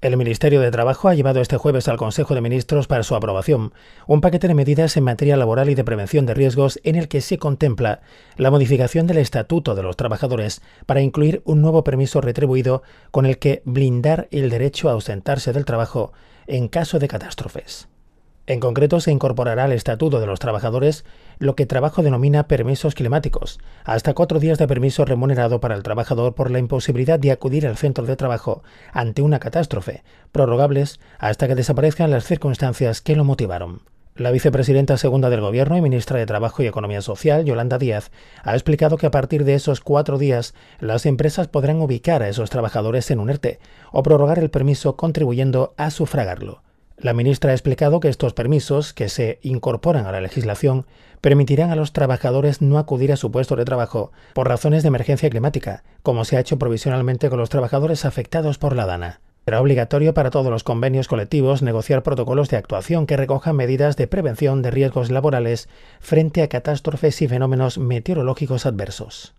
El Ministerio de Trabajo ha llevado este jueves al Consejo de Ministros para su aprobación un paquete de medidas en materia laboral y de prevención de riesgos en el que se contempla la modificación del Estatuto de los Trabajadores para incluir un nuevo permiso retribuido con el que blindar el derecho a ausentarse del trabajo en caso de catástrofes. En concreto, se incorporará al Estatuto de los Trabajadores lo que trabajo denomina permisos climáticos, hasta cuatro días de permiso remunerado para el trabajador por la imposibilidad de acudir al centro de trabajo ante una catástrofe, prorrogables hasta que desaparezcan las circunstancias que lo motivaron. La vicepresidenta segunda del Gobierno y ministra de Trabajo y Economía Social, Yolanda Díaz, ha explicado que a partir de esos cuatro días las empresas podrán ubicar a esos trabajadores en un ERTE o prorrogar el permiso contribuyendo a sufragarlo. La ministra ha explicado que estos permisos, que se incorporan a la legislación, permitirán a los trabajadores no acudir a su puesto de trabajo por razones de emergencia climática, como se ha hecho provisionalmente con los trabajadores afectados por la dana. Será obligatorio para todos los convenios colectivos negociar protocolos de actuación que recojan medidas de prevención de riesgos laborales frente a catástrofes y fenómenos meteorológicos adversos.